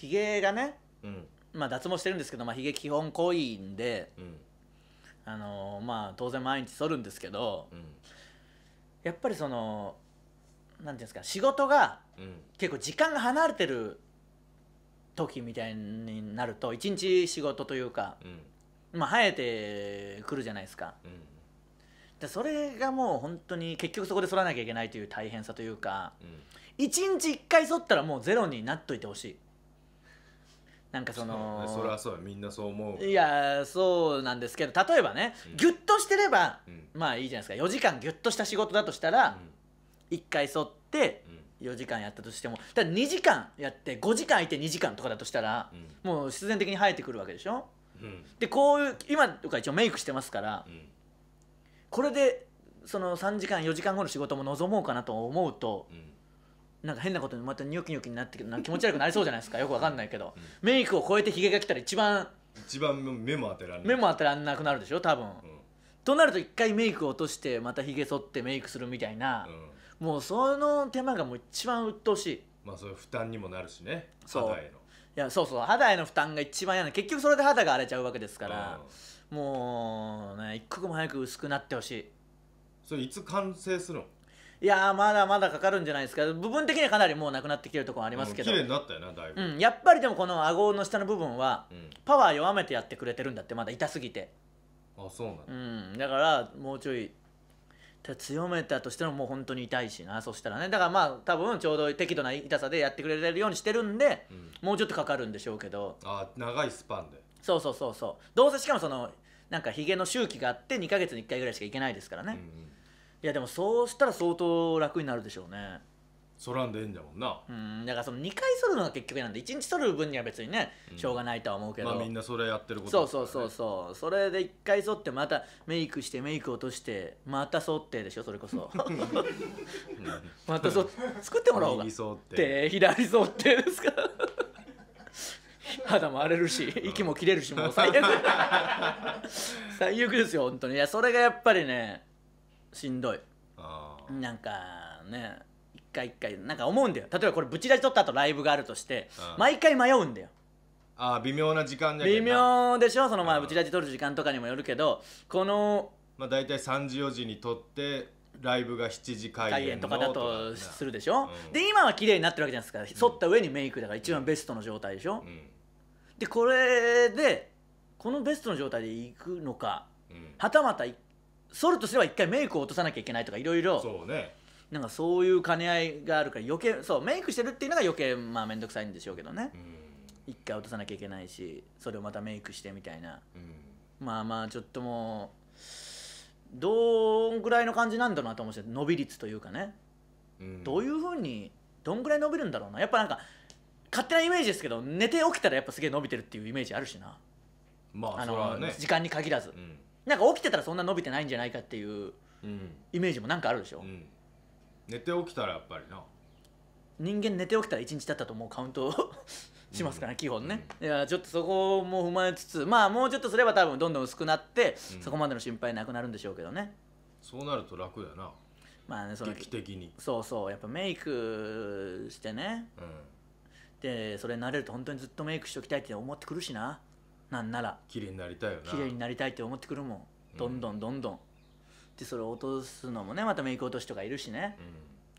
ひげがね、うん、まあ脱毛してるんですけどまあひげ基本濃いんで、うん、あのー、まあ当然毎日剃るんですけど、うん、やっぱりそのなんていうんですか仕事が結構時間が離れてる時みたいになると一日仕事というか、まあ生えてくるじゃないですか。でそれがもう本当に結局そこで剃らなきゃいけないという大変さというか、うん、1日1回剃ったらもうゼロになっといてほしいなんかそのそ,、れはそうみんなそう思ういやそうなんですけど例えばね、うん、ギュッとしてれば、うん、まあいいじゃないですか4時間ギュッとした仕事だとしたら、うん、1回剃って4時間やったとしてもだ2時間やって5時間空いて2時間とかだとしたら、うん、もう必然的に生えてくるわけでしょ、うん、でこういう今とか一応メイクしてますから、これでその3時間4時間後の仕事も望もうかなと思うと、うんなんか変なことにまたニョキニョキになってけどなんか気持ち悪くなりそうじゃないですかよくわかんないけど、うん、メイクを超えてヒゲが来たら一番一番目も当てられない目も当てられなくなるでしょ多分、うん、となると一回メイクを落としてまたヒゲ剃ってメイクするみたいな、うん、もうその手間がもう一番鬱陶しいまあそういう負担にもなるしね肌へのいやそうそう肌への負担が一番嫌な結局それで肌が荒れちゃうわけですから、もうね一刻も早く薄くなってほしいそれいつ完成するのいやまだまだかかるんじゃないですか部分的にはかなりもうなくなってきてるところありますけど、うん、綺麗になったよなだいぶ、うん、やっぱりでもこの顎の下の部分は、うん、パワー弱めてやってくれてるんだってまだ痛すぎてあそうなんだ、うん、だからもうちょい強めたとしてももう本当に痛いしなそしたらねだからまあ多分ちょうど適度な痛さでやってくれるようにしてるんで、もうちょっとかかるんでしょうけどあ長いスパンでそうそうそうそうどうせしかもそのなんかひげの周期があって2か月に1回ぐらいしかいけないですからね、うんうんいやでもそうしたら相当楽になるでしょうねそらんでええんだもんなうんだからその2回剃るのが結局なんで1日剃る分には別にねしょうがないとは思うけど、まあみんなそれやってること、そうそうそうそうそれで1回剃ってまたメイクしてメイク落としてまた剃ってでしょそれこそ またそ作ってもらおうが右剃って左剃ってですから肌も荒れるし息も切れるしもう最悪 最悪ですよ本当にいやそれがやっぱりねしんどいなんかね一回一回なんか思うんだよ例えばこれブチラジ撮った後ライブがあるとして、毎回迷うんだよああ微妙な時間じゃ微妙でしょそのまあブチラジ撮る時間とかにもよるけどこのまあ大体3時4時に撮ってライブが7時開演とかだとするでしょ、うん、で今は綺麗になってるわけじゃないですか、剃った上にメイクだから一番ベストの状態でしょ、うん、でこれでこのベストの状態でいくのか、はたまた一剃るとすれば一回メイクを落とさなきゃいけないとかいろいろそうねなんかそういう兼ね合いがあるから余計そうメイクしてるっていうのが余計まあ面倒くさいんでしょうけどね一回落とさなきゃいけないしそれをまたメイクしてみたいなまあまあちょっともうどんぐらいの感じなんだろうなと思って伸び率というかねどういうふうにどんぐらい伸びるんだろうなやっぱなんか勝手なイメージですけど寝て起きたらやっぱすげえ伸びてるっていうイメージあるしなまあ、あの、ね、時間に限らず、うん、なんか起きてたらそんな伸びてないんじゃないかっていううんイメージもなんかあるでしょ、うん寝て起きたらやっぱりな人間寝て起きたら1日経ったともうカウント しますから、うん基本ね、いやちょっとそこも踏まえつつまあもうちょっとすれば多分どんどん薄くなって、うんそこまでの心配なくなるんでしょうけどねそうなると楽やなまあねその劇的にそうそうやっぱメイクしてねうんでそれに慣れると本当にずっとメイクしておきたいって思ってくるしななんなら綺麗になりたいよな綺麗になりたいって思ってくるもんどんどんどんどん、でそれを落とすのもねまたメイク落としとかいるしね、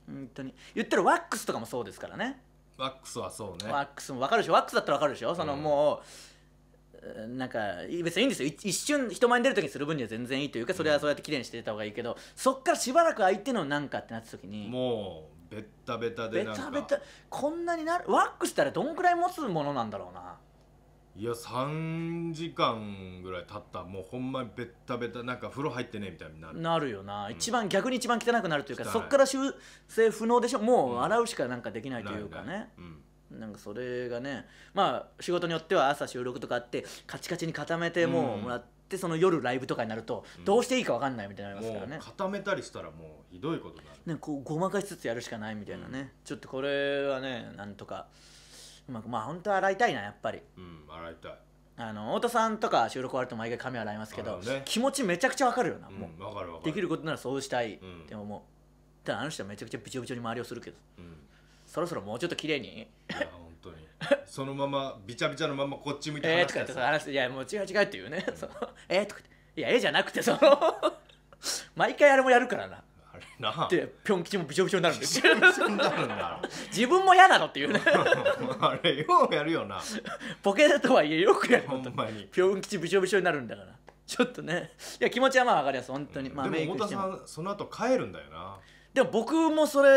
うん、本当に言ったらワックスとかもそうですからねワックスはそうねワックスも分かるでしょワックスだったら分かるでしょその、もうなんか別にいいんですよ一瞬人前に出る時にする分には全然いいというかそれはそうやって綺麗にしてた方がいいけど、そっからしばらく相手のなんかってなった時にもうベッタベタでベタベタこんなになるワックスったらどんくらい持つものなんだろうないや3時間ぐらい経ったもうほんまにベッタベタなんか風呂入ってねみたいになるなるよな、うん一番逆に一番汚くなるというかいそこから修正不能でしょもう洗うしかなんかできないというかね、なうんなんかそれがねまあ仕事によっては朝収録とかあってカチカチに固めてもうもらって、その夜ライブとかになるとどうしていいか分かんないみたいになりますからねう、固めたりしたらもうひどいことになるねこうごまかしつつやるしかないみたいなね、ちょっとこれはねなんとかうまくまあ本当は洗いたいなやっぱりうん洗いたいあの太田さんとか収録終わると毎回髪洗いますけど、ね、気持ちめちゃくちゃわかるよな、うん、もう分かる分かるできることならそうしたいでも、もう、うただあの人はめちゃくちゃびちょびちょに周りをするけど、うん、そろそろもうちょっと綺麗に本当にそのままびちゃびちゃのままこっち向いて話してえー、とか言て「いやもう違う違う」っていうね「うん、えー、とかいや「えー、じゃなくてその 毎回あれもやるからななでぴょん吉もびちょびちょになるんですよになるんだ自分も嫌なのっていうね あれようやるよなポケだとはいえよくやるほんまにぴょん吉びちょびちょになるんだからちょっとねいや気持ちはまあ分かりやすい本当に、うん、まあでも太田さんその後帰るんだよなでも僕もそれ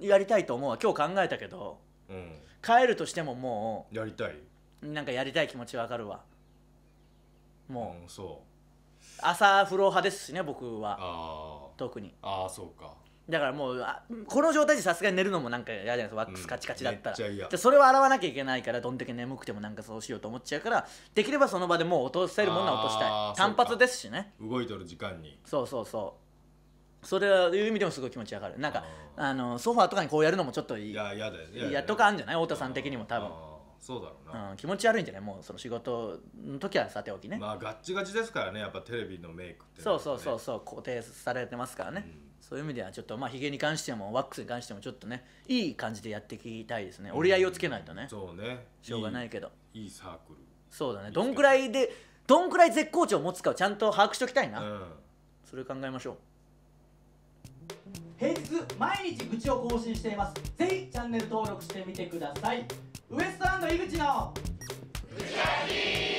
やりたいと思う今日考えたけど、うん、帰るとしてももうやりたいなんかやりたい気持ちわかるわもう、うん、そう朝風呂派ですしね僕はああ特にああそうかだからもうあこの状態でさすがに寝るのもなんか嫌じゃないですかワックスカチカチだったら、うんっゃそれを洗わなきゃいけないからどんだけ眠くてもなんかそうしようと思っちゃうからできればその場でもう落とせるものは落としたい単発ですしね動いとる時間にそうそうそうそれはいう意味でもすごい気持ちわかるなんかあのソファーとかにこうやるのもちょっといいいややだよいややとかあるんじゃない太田さん的にも多分そうだろうな、うん、気持ち悪いんじゃないもうその仕事の時はさておきねまあガッチガチですからねやっぱテレビのメイクって、ね、そうそうそうそう固定されてますからね、うん、そういう意味ではちょっとまあヒゲに関してもワックスに関してもちょっとねいい感じでやっていきたいですね折り合いをつけないとね、そうねしょうがないけどいいサークルそうだねどんくらいでどんくらい絶好調を持つかをちゃんと把握しておきたいな、うん、それ考えましょう平日毎日愚痴を更新していますぜひチャンネル登録してみてくださいウエストランド井口の「